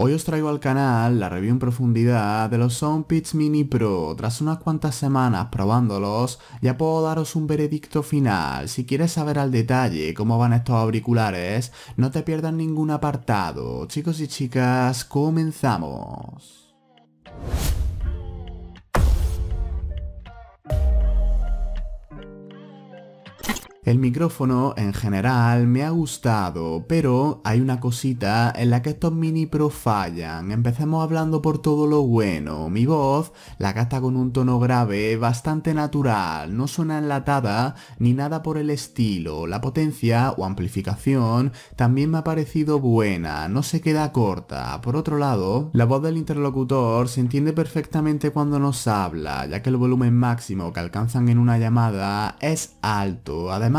Hoy os traigo al canal la review en profundidad de los Soundpits Mini Pro. Tras unas cuantas semanas probándolos, ya puedo daros un veredicto final. Si quieres saber al detalle cómo van estos auriculares, no te pierdas ningún apartado. Chicos y chicas, comenzamos. El micrófono en general me ha gustado, pero hay una cosita en la que estos mini pro fallan. Empecemos hablando por todo lo bueno. Mi voz la gasta con un tono grave bastante natural, no suena enlatada ni nada por el estilo. La potencia o amplificación también me ha parecido buena, no se queda corta. Por otro lado, la voz del interlocutor se entiende perfectamente cuando nos habla, ya que el volumen máximo que alcanzan en una llamada es alto. Además,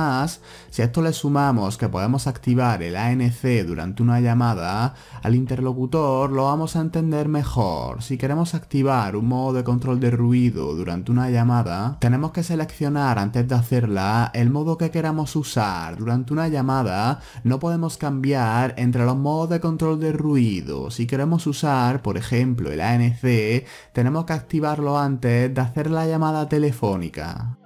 si a esto le sumamos que podemos activar el ANC durante una llamada, al interlocutor lo vamos a entender mejor. Si queremos activar un modo de control de ruido durante una llamada, tenemos que seleccionar antes de hacerla el modo que queramos usar. Durante una llamada no podemos cambiar entre los modos de control de ruido. Si queremos usar, por ejemplo, el ANC, tenemos que activarlo antes de hacer la llamada telefónica.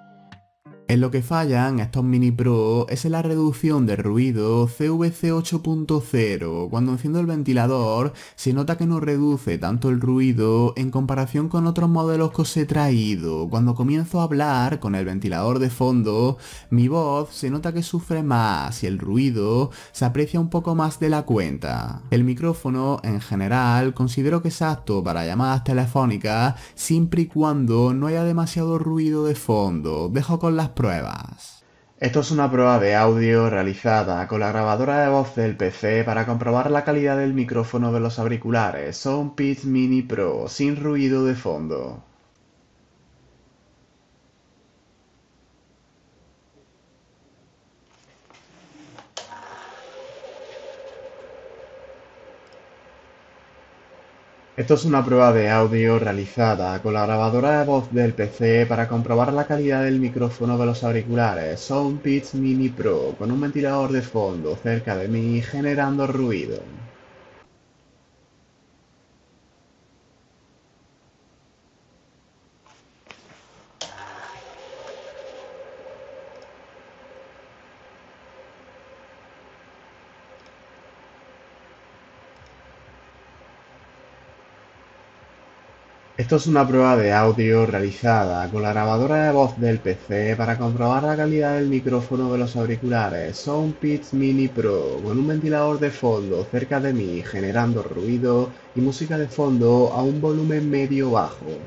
En lo que fallan estos Mini Pro es en la reducción de ruido CVC 8.0. Cuando enciendo el ventilador se nota que no reduce tanto el ruido en comparación con otros modelos que os he traído. Cuando comienzo a hablar con el ventilador de fondo, mi voz se nota que sufre más y el ruido se aprecia un poco más de la cuenta. El micrófono en general considero que es apto para llamadas telefónicas siempre y cuando no haya demasiado ruido de fondo. Dejo con las pruebas. Esto es una prueba de audio realizada con la grabadora de voz del PC para comprobar la calidad del micrófono de los auriculares Soundpeats Mini Pro sin ruido de fondo. Esto es una prueba de audio realizada con la grabadora de voz del PC para comprobar la calidad del micrófono de los auriculares Soundpitch Mini Pro con un ventilador de fondo cerca de mí generando ruido. Esto es una prueba de audio realizada con la grabadora de voz del PC para comprobar la calidad del micrófono de los auriculares Soundpits Mini Pro con un ventilador de fondo cerca de mí generando ruido y música de fondo a un volumen medio bajo.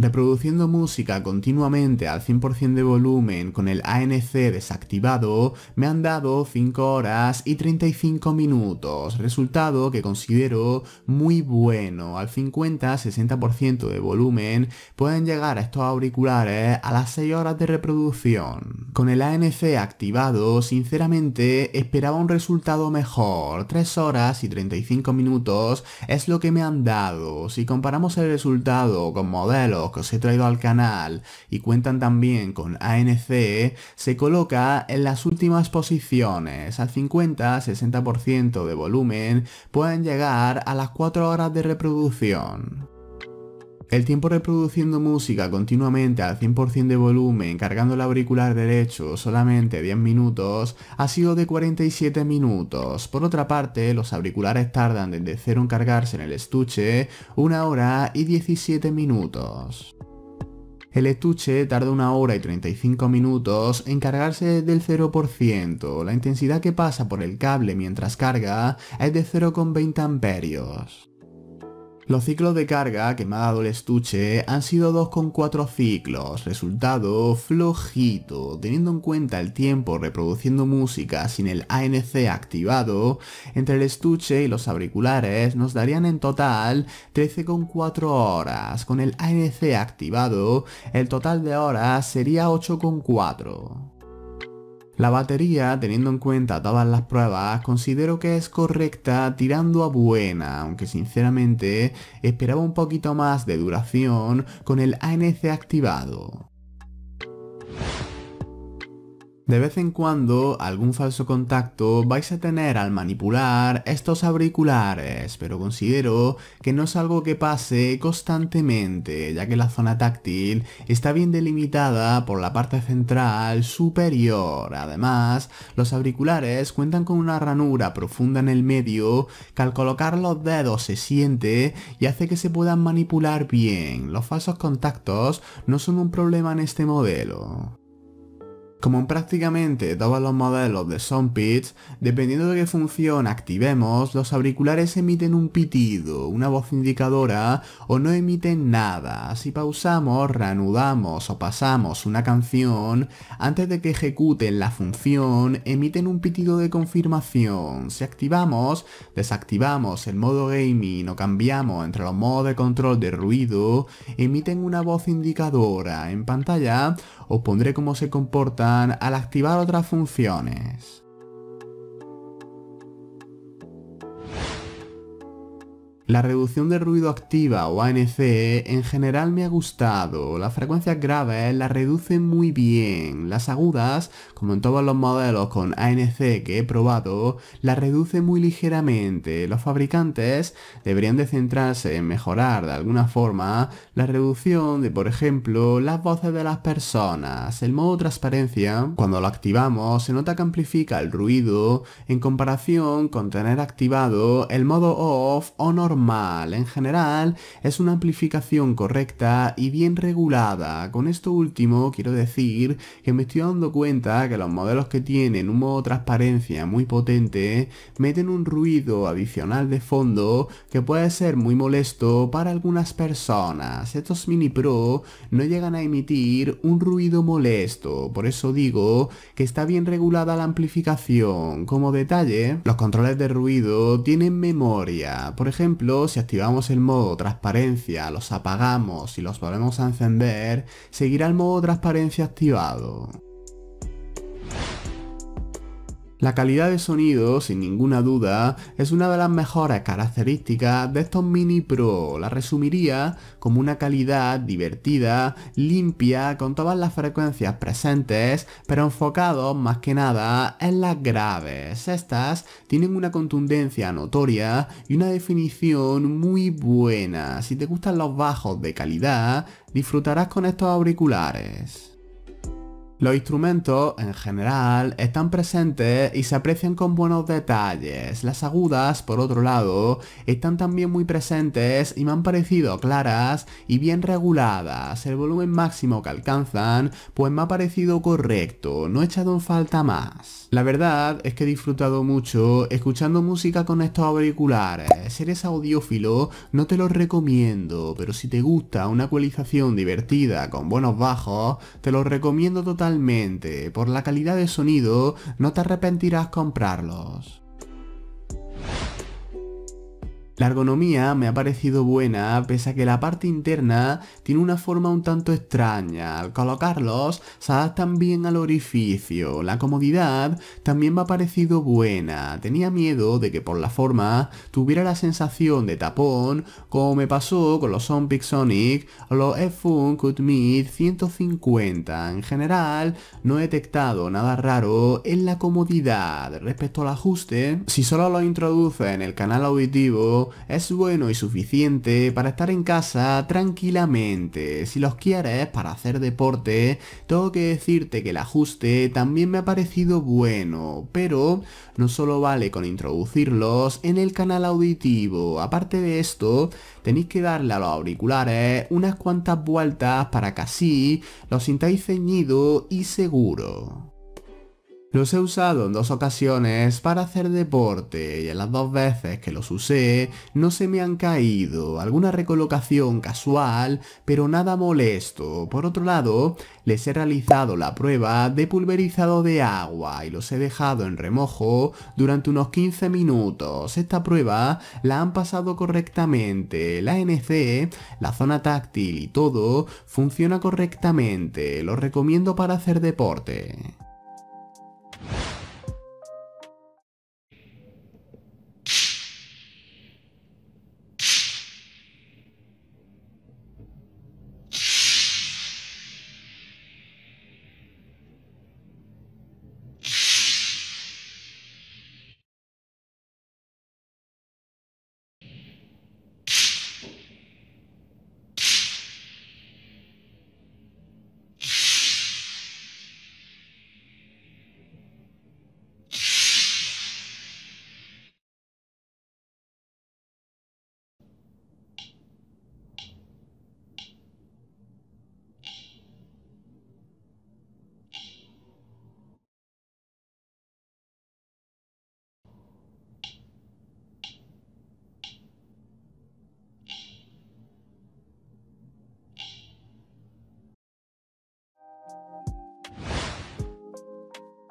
Reproduciendo música continuamente al 100% de volumen con el ANC desactivado, me han dado 5 horas y 35 minutos, resultado que considero muy bueno. Al 50-60% de volumen pueden llegar estos auriculares a las 6 horas de reproducción. Con el ANC activado, sinceramente esperaba un resultado mejor. 3 horas y 35 minutos es lo que me han dado. Si comparamos el resultado con modelos que os he traído al canal y cuentan también con ANC, se coloca en las últimas posiciones, al 50-60% de volumen, pueden llegar a las 4 horas de reproducción. El tiempo reproduciendo música continuamente al 100% de volumen, cargando el auricular derecho solamente 10 minutos, ha sido de 47 minutos. Por otra parte, los auriculares tardan desde cero en cargarse en el estuche 1 hora y 17 minutos. El estuche tarda una hora y 35 minutos en cargarse del 0%. La intensidad que pasa por el cable mientras carga es de 0,20 amperios. Los ciclos de carga que me ha dado el estuche han sido 2,4 ciclos, resultado flojito, teniendo en cuenta el tiempo reproduciendo música sin el ANC activado, entre el estuche y los auriculares nos darían en total 13,4 horas, con el ANC activado el total de horas sería 8,4. La batería, teniendo en cuenta todas las pruebas, considero que es correcta tirando a buena, aunque sinceramente esperaba un poquito más de duración con el ANC activado. De vez en cuando, algún falso contacto vais a tener al manipular estos auriculares, pero considero que no es algo que pase constantemente, ya que la zona táctil está bien delimitada por la parte central superior. Además, los auriculares cuentan con una ranura profunda en el medio que al colocar los dedos se siente y hace que se puedan manipular bien. Los falsos contactos no son un problema en este modelo. Como en prácticamente todos los modelos de Soundpitch, dependiendo de qué función activemos, los auriculares emiten un pitido, una voz indicadora o no emiten nada. Si pausamos, reanudamos o pasamos una canción, antes de que ejecuten la función, emiten un pitido de confirmación. Si activamos, desactivamos el modo gaming o cambiamos entre los modos de control de ruido, emiten una voz indicadora. En pantalla os pondré cómo se comporta al activar otras funciones. La reducción de ruido activa o ANC en general me ha gustado, las frecuencias graves las reducen muy bien, las agudas, como en todos los modelos con ANC que he probado, las reduce muy ligeramente. Los fabricantes deberían de centrarse en mejorar de alguna forma la reducción de, por ejemplo, las voces de las personas. El modo transparencia, cuando lo activamos, se nota que amplifica el ruido en comparación con tener activado el modo off o normal mal, en general es una amplificación correcta y bien regulada. Con esto último quiero decir que me estoy dando cuenta que los modelos que tienen un modo transparencia muy potente meten un ruido adicional de fondo que puede ser muy molesto para algunas personas. Estos Mini Pro no llegan a emitir un ruido molesto, por eso digo que está bien regulada la amplificación. Como detalle, los controles de ruido tienen memoria, por ejemplo si activamos el modo transparencia, los apagamos y los volvemos a encender, seguirá el modo transparencia activado. La calidad de sonido, sin ninguna duda, es una de las mejores características de estos Mini Pro. La resumiría como una calidad divertida, limpia, con todas las frecuencias presentes, pero enfocados más que nada en las graves. Estas tienen una contundencia notoria y una definición muy buena. Si te gustan los bajos de calidad, disfrutarás con estos auriculares. Los instrumentos, en general, están presentes y se aprecian con buenos detalles. Las agudas, por otro lado, están también muy presentes y me han parecido claras y bien reguladas. El volumen máximo que alcanzan, pues me ha parecido correcto, no he echado en falta más. La verdad es que he disfrutado mucho escuchando música con estos auriculares. Si eres audiófilo, no te los recomiendo, pero si te gusta una ecualización divertida con buenos bajos, te los recomiendo totalmente Finalmente, Por la calidad de sonido no te arrepentirás comprarlos. La ergonomía me ha parecido buena, pese a que la parte interna tiene una forma un tanto extraña. Al colocarlos, se adaptan bien al orificio. La comodidad también me ha parecido buena. Tenía miedo de que por la forma tuviera la sensación de tapón, como me pasó con los Sonic Sonic o los F1 Cut 150. En general, no he detectado nada raro en la comodidad. Respecto al ajuste, si solo lo introduce en el canal auditivo, es bueno y suficiente para estar en casa tranquilamente. Si los quieres para hacer deporte, tengo que decirte que el ajuste también me ha parecido bueno, pero no solo vale con introducirlos en el canal auditivo. Aparte de esto, tenéis que darle a los auriculares unas cuantas vueltas para que así los sintáis ceñido y seguro. Los he usado en dos ocasiones para hacer deporte y en las dos veces que los usé no se me han caído, alguna recolocación casual, pero nada molesto. Por otro lado, les he realizado la prueba de pulverizado de agua y los he dejado en remojo durante unos 15 minutos. Esta prueba la han pasado correctamente, la ANC, la zona táctil y todo funciona correctamente, lo recomiendo para hacer deporte.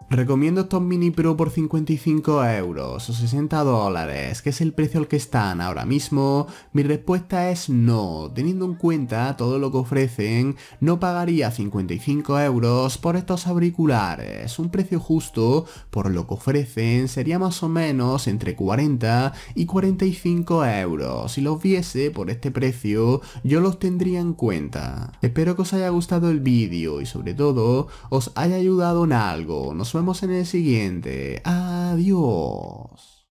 Recomiendo estos Mini Pro por 55 euros o 60 dólares, que es el precio al que están ahora mismo. Mi respuesta es no, teniendo en cuenta todo lo que ofrecen, no pagaría 55 euros por estos auriculares. Un precio justo por lo que ofrecen sería más o menos entre 40 y 45 euros. Si los viese por este precio, yo los tendría en cuenta. Espero que os haya gustado el vídeo y sobre todo, os haya ayudado en algo vemos en el siguiente. Adiós.